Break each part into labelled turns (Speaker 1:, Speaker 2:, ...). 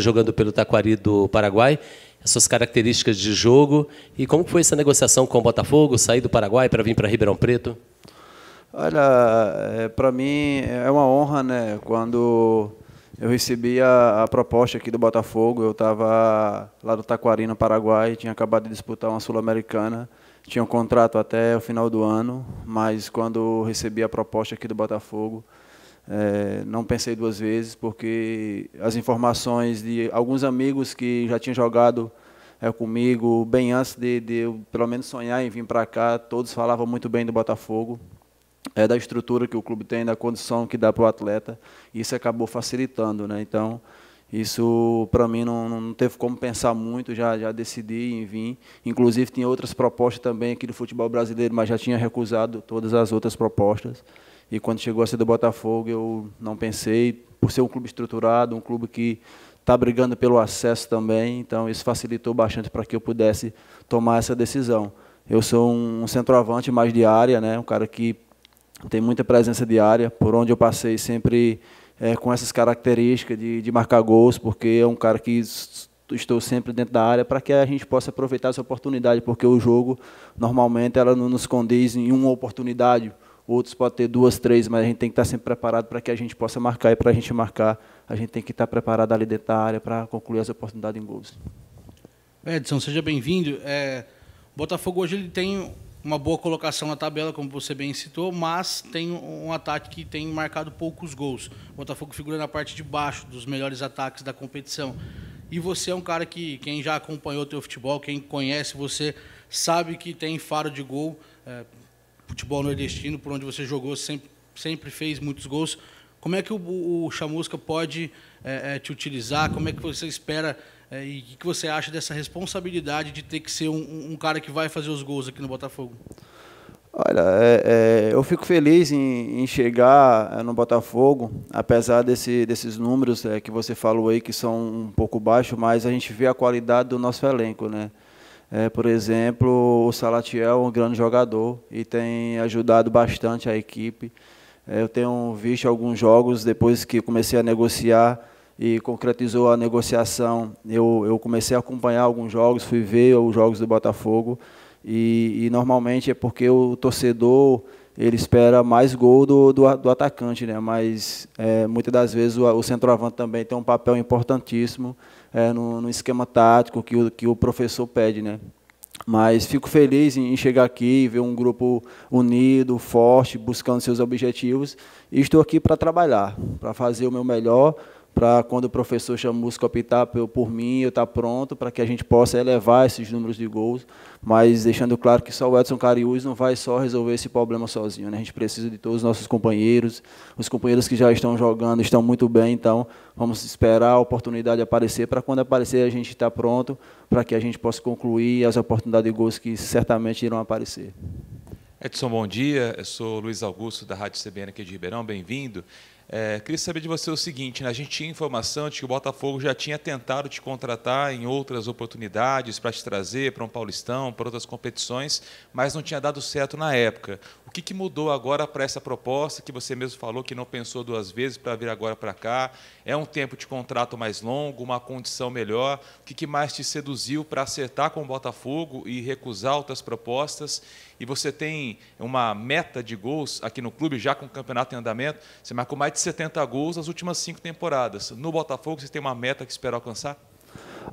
Speaker 1: jogando pelo Taquari do Paraguai, suas características de jogo e como foi essa negociação com o Botafogo, sair do Paraguai para vir para Ribeirão Preto?
Speaker 2: Olha, é, para mim é uma honra, né? Quando eu recebi a, a proposta aqui do Botafogo, eu estava lá do Taquari, no Paraguai, tinha acabado de disputar uma Sul-Americana, tinha um contrato até o final do ano, mas quando recebi a proposta aqui do Botafogo, é, não pensei duas vezes, porque as informações de alguns amigos que já tinham jogado é, comigo, bem antes de, de, eu pelo menos sonhar em vir para cá, todos falavam muito bem do Botafogo, é, da estrutura que o clube tem, da condição que dá para o atleta, e isso acabou facilitando. Né? Então, isso para mim não, não, teve como pensar muito, já, já decidi em vir. Inclusive, tinha outras propostas também aqui do futebol brasileiro, mas já tinha recusado todas as outras propostas. E quando chegou a ser do Botafogo, eu não pensei, por ser um clube estruturado, um clube que está brigando pelo acesso também, então isso facilitou bastante para que eu pudesse tomar essa decisão. Eu sou um centroavante mais de área, né? um cara que tem muita presença de área, por onde eu passei sempre é, com essas características de, de marcar gols, porque é um cara que estou sempre dentro da área para que a gente possa aproveitar essa oportunidade, porque o jogo normalmente ela não nos condiz em uma oportunidade outros podem ter duas, três, mas a gente tem que estar sempre preparado para que a gente possa marcar, e para a gente marcar, a gente tem que estar preparado ali dentro da área para concluir essa oportunidade em gols.
Speaker 3: Edson, seja bem-vindo. É, Botafogo hoje ele tem uma boa colocação na tabela, como você bem citou, mas tem um ataque que tem marcado poucos gols. O Botafogo figura na parte de baixo dos melhores ataques da competição. E você é um cara que, quem já acompanhou o teu futebol, quem conhece você, sabe que tem faro de gol. É, futebol nordestino, por onde você jogou, sempre, sempre fez muitos gols. Como é que o, o Chamusca pode é, é, te utilizar? Como é que você espera é, e o que você acha dessa responsabilidade de ter que ser um, um cara que vai fazer os gols aqui no Botafogo?
Speaker 2: Olha, é, é, eu fico feliz em, em, chegar é, no Botafogo, apesar desse, desses números é, que você falou aí que são um pouco baixos, mas a gente vê a qualidade do nosso elenco, né? É, por exemplo, o Salatiel é um grande jogador e tem ajudado bastante a equipe. É, eu tenho visto alguns jogos depois que comecei a negociar e concretizou a negociação. Eu, eu comecei a acompanhar alguns jogos, fui ver os jogos do Botafogo e, e normalmente é porque o torcedor ele espera mais gol do, do, do atacante, né? mas é, muitas das vezes o, o, centroavante também tem um papel importantíssimo é, no, no, esquema tático que o, que o professor pede. Né? Mas fico feliz em, chegar aqui e ver um grupo unido, forte, buscando seus objetivos. E estou aqui para trabalhar, para fazer o meu melhor para quando o professor chama o optar por, por mim, eu estar tá pronto para que a gente possa elevar esses números de gols, mas deixando claro que só o Edson Cariús não vai só resolver esse problema sozinho, né? a gente precisa de todos os nossos companheiros, os companheiros que já estão jogando estão muito bem, então vamos esperar a oportunidade aparecer, para quando aparecer a gente estar tá pronto, para que a gente possa concluir as oportunidades de gols que certamente irão aparecer.
Speaker 1: Edson, bom dia. Eu sou Luiz Augusto, da Rádio CBN aqui de Ribeirão. Bem-vindo. É, queria saber de você o seguinte: né? a gente tinha informação de que o Botafogo já tinha tentado te contratar em outras oportunidades para te trazer para um Paulistão, para outras competições, mas não tinha dado certo na época que, que mudou agora para essa proposta que você mesmo falou que não pensou duas vezes para vir agora para cá? É um tempo de contrato mais longo, uma condição melhor? O que, que mais te seduziu para acertar com o Botafogo e recusar outras propostas? E você tem uma meta de gols aqui no clube, já com o campeonato em andamento. Você marcou mais de 70 gols nas últimas cinco temporadas. No Botafogo, você tem uma meta que espera alcançar?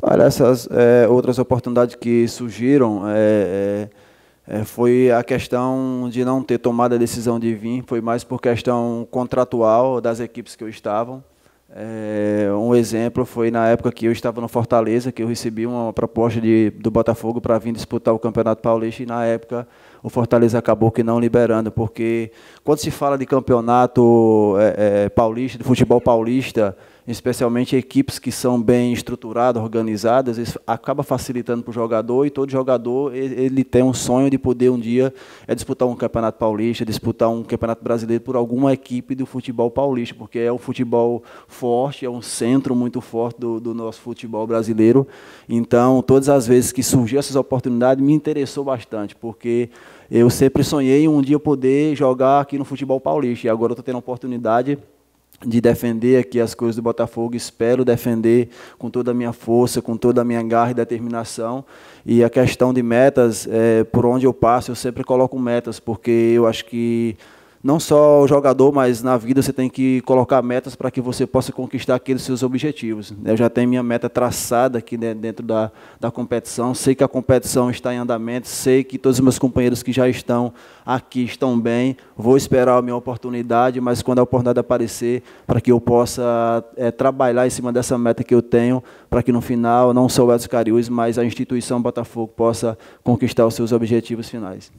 Speaker 2: Olha, essas é, outras oportunidades que surgiram. É, é é, foi a questão de não ter tomado a decisão de vir, foi mais por questão contratual das equipes que eu estava. É, um exemplo foi na época que eu estava no Fortaleza, que eu recebi uma proposta de, do Botafogo para vir disputar o Campeonato Paulista, e na época o Fortaleza acabou que não liberando, porque quando se fala de campeonato é, é paulista, de futebol paulista, especialmente equipes que são bem estruturadas, organizadas, isso acaba facilitando para o jogador e todo jogador ele tem um sonho de poder um dia é disputar um campeonato paulista, disputar um campeonato brasileiro por alguma equipe do futebol paulista, porque é um futebol forte, é um centro muito forte do, do nosso futebol brasileiro. Então, todas as vezes que surgiu essas oportunidades, me interessou bastante, porque eu sempre sonhei um dia poder jogar aqui no futebol paulista e agora estou tendo a oportunidade de defender aqui as coisas do Botafogo, espero defender com toda a minha força, com toda a minha garra e determinação. E a questão de metas, é, por onde eu passo, eu sempre coloco metas, porque eu acho que não só o jogador, mas na vida você tem que colocar metas para que você possa conquistar aqueles seus objetivos. Né? Eu já tenho minha meta traçada aqui né, dentro da, da competição, sei que a competição está em andamento, sei que todos os meus companheiros que já estão aqui estão bem, vou esperar a minha oportunidade, mas quando a oportunidade aparecer, para que eu possa é, trabalhar em cima dessa meta que eu tenho, para que no final, não só o Edson Cariús, mas a instituição Botafogo possa conquistar os seus objetivos finais.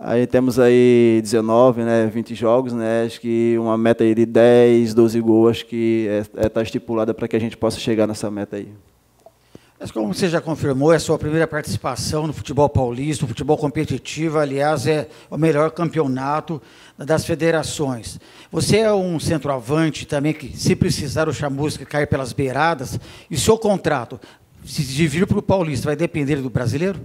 Speaker 2: Aí temos aí 19, né, 20 jogos, né, acho que uma meta aí de 10, 12 gols, acho que está é, é, tá estipulada para que a gente possa chegar nessa meta aí.
Speaker 3: Mas como você já confirmou, é a sua primeira participação no futebol paulista, no futebol competitivo,
Speaker 2: aliás, é o melhor campeonato das federações. Você é um centroavante também que, se precisar o chamusca cair pelas beiradas, e seu contrato, se vir para o paulista, vai depender do brasileiro?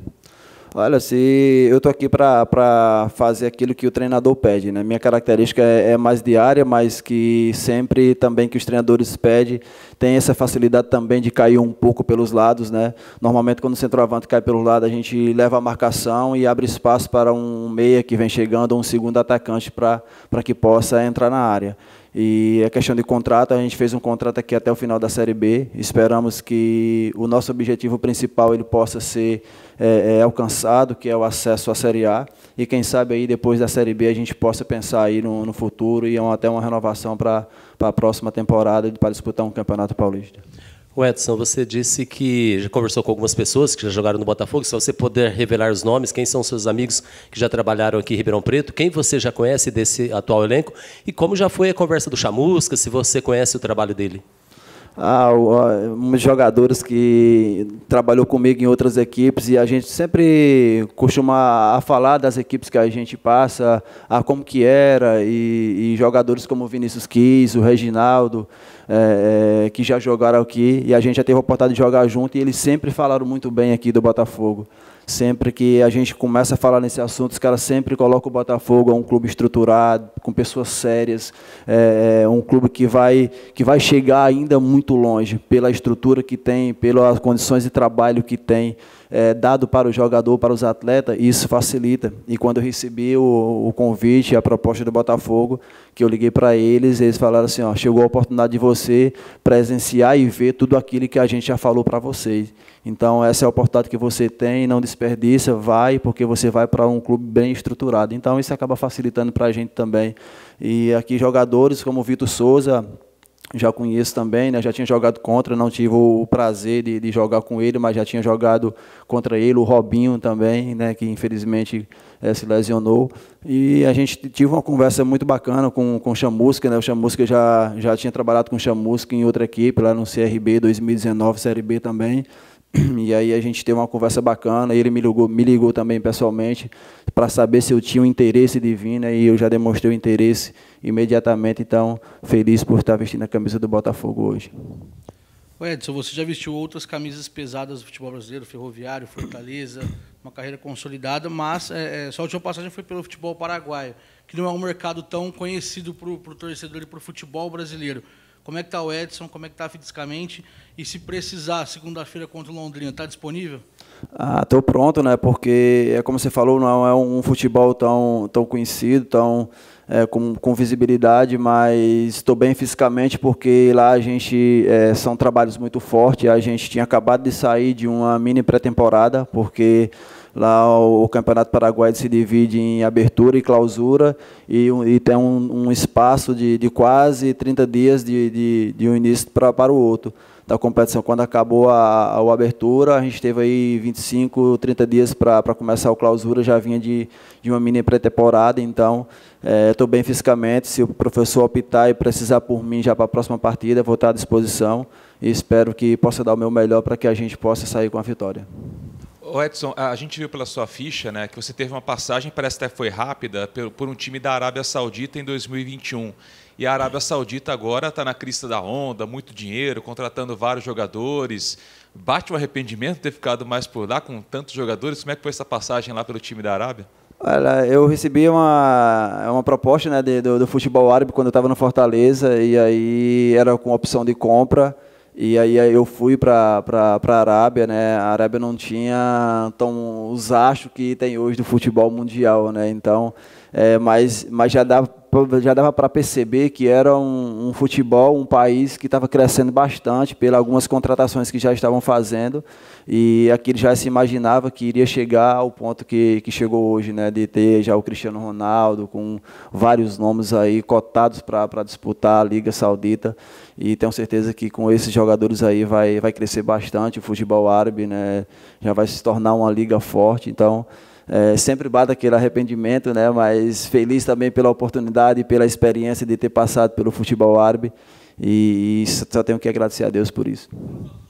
Speaker 2: Olha, se eu estou aqui para fazer aquilo que o treinador pede, né? Minha característica é, é, mais diária, mas que sempre também que os treinadores pedem, tem essa facilidade também de cair um pouco pelos lados, né? Normalmente quando o centroavante cai pelo lado, a gente leva a marcação e abre espaço para um meia que vem chegando, ou um segundo atacante para que possa entrar na área. E a é questão de contrato, a gente fez um contrato aqui até o final da Série B. Esperamos que o nosso objetivo principal ele possa ser é, é, alcançado, que é o acesso à Série A. E quem sabe aí depois da Série B a gente possa pensar aí no, no futuro e é até uma renovação para a próxima temporada para disputar um Campeonato Paulista. O Edson, você disse
Speaker 1: que já conversou com algumas pessoas que já jogaram no Botafogo. Se você puder revelar os nomes, quem são seus amigos que já trabalharam aqui em Ribeirão Preto, quem você já conhece desse atual elenco e como já foi a conversa do Chamusca, se você conhece o trabalho dele
Speaker 2: a, ah, a jogadores que trabalhou comigo em outras equipes e a gente sempre costuma a falar das equipes que a gente passa, a como que era e, e jogadores como o Vinícius Quis, o Reginaldo, é, é, que já jogaram aqui e a gente já teve a oportunidade de jogar junto e eles sempre falaram muito bem aqui do Botafogo. Sempre que a gente começa a falar nesse assunto, os caras sempre colocam o Botafogo a um clube estruturado, com pessoas sérias, é, é um clube que vai, que vai chegar ainda muito longe pela estrutura que tem, pelas condições de trabalho que tem é, dado para o jogador, para os atletas, e isso facilita. E quando eu recebi o, o convite, a proposta do Botafogo, que eu liguei para eles, eles falaram assim, ó, chegou a oportunidade de você presenciar e ver tudo aquilo que a gente já falou para vocês. Então, essa é a oportunidade que você tem, não desperdiça, vai, porque você vai para um clube bem estruturado. Então, isso acaba facilitando para a gente também. E aqui, jogadores como o Vitor Souza, já conheço também, né? já tinha jogado contra, não tive o prazer de, de, jogar com ele, mas já tinha jogado contra ele, o Robinho também, né? que infelizmente é, se lesionou. E a gente tive uma conversa muito bacana com, com o Chamusca, né? o Chamusca já, já tinha trabalhado com o Chamusca em outra equipe, lá no CRB 2019, CRB também. E aí a gente teve uma conversa bacana, ele me ligou, me ligou também pessoalmente para saber se eu tinha um interesse divino e eu já demonstrei o interesse imediatamente, então feliz por estar vestindo a camisa do Botafogo hoje.
Speaker 3: Ô Edson, você já vestiu outras camisas pesadas do futebol brasileiro, Ferroviário, Fortaleza, uma carreira consolidada, mas é, é só a última passagem foi pelo futebol paraguaio, que não é um mercado tão conhecido para o torcedor e para o futebol brasileiro. Como é que está o Edson? Como é que está fisicamente? E se precisar, segunda-feira contra o Londrina, está disponível?
Speaker 2: Ah, tô pronto, né? Porque é como você falou, não é um futebol tão, tão conhecido, tão é, com, com, visibilidade, mas estou bem fisicamente porque lá a gente é, são trabalhos muito fortes. A gente tinha acabado de sair de uma mini pré-temporada, porque Lá o Campeonato Paraguai se divide em abertura e clausura e, e tem um, um espaço de, de, quase 30 dias de, de, de um início pra, para o outro da então, competição. Quando acabou a, a, abertura, a gente teve aí 25, 30 dias para começar o clausura, já vinha de, de uma mini pré-temporada, então estou é, bem fisicamente. Se o professor optar e precisar por mim já para a próxima partida, vou estar à disposição e espero que possa dar o meu melhor para que a gente possa sair com a vitória.
Speaker 1: Ô Edson, a gente viu pela sua ficha né, que você teve uma passagem, parece que até foi rápida, por um time da Arábia Saudita em 2021. E a Arábia Saudita agora está na crista da onda, muito dinheiro, contratando vários jogadores. Bate o arrependimento de ter ficado mais por lá com tantos jogadores? Como é que foi essa passagem lá pelo time da Arábia?
Speaker 2: Olha, eu recebi uma, uma proposta né, de, do, do futebol árabe quando eu estava no Fortaleza, e aí era com opção de compra. E aí eu fui para a Arábia, né? A Arábia não tinha tão os achos que tem hoje do futebol mundial, né? Então, é, mas, mas já dá já dava para perceber que era um, um, futebol, um país que estava crescendo bastante pelas algumas contratações que já estavam fazendo e aqui já se imaginava que iria chegar ao ponto que, que chegou hoje, né, de ter já o Cristiano Ronaldo com vários nomes aí cotados para disputar a Liga Saudita e tenho certeza que com esses jogadores aí vai, vai crescer bastante o futebol árabe, né, já vai se tornar uma liga forte, então... É, sempre bate aquele arrependimento, né? mas feliz também pela oportunidade e pela experiência de ter passado pelo futebol árabe. E, e só tenho que agradecer a Deus por isso.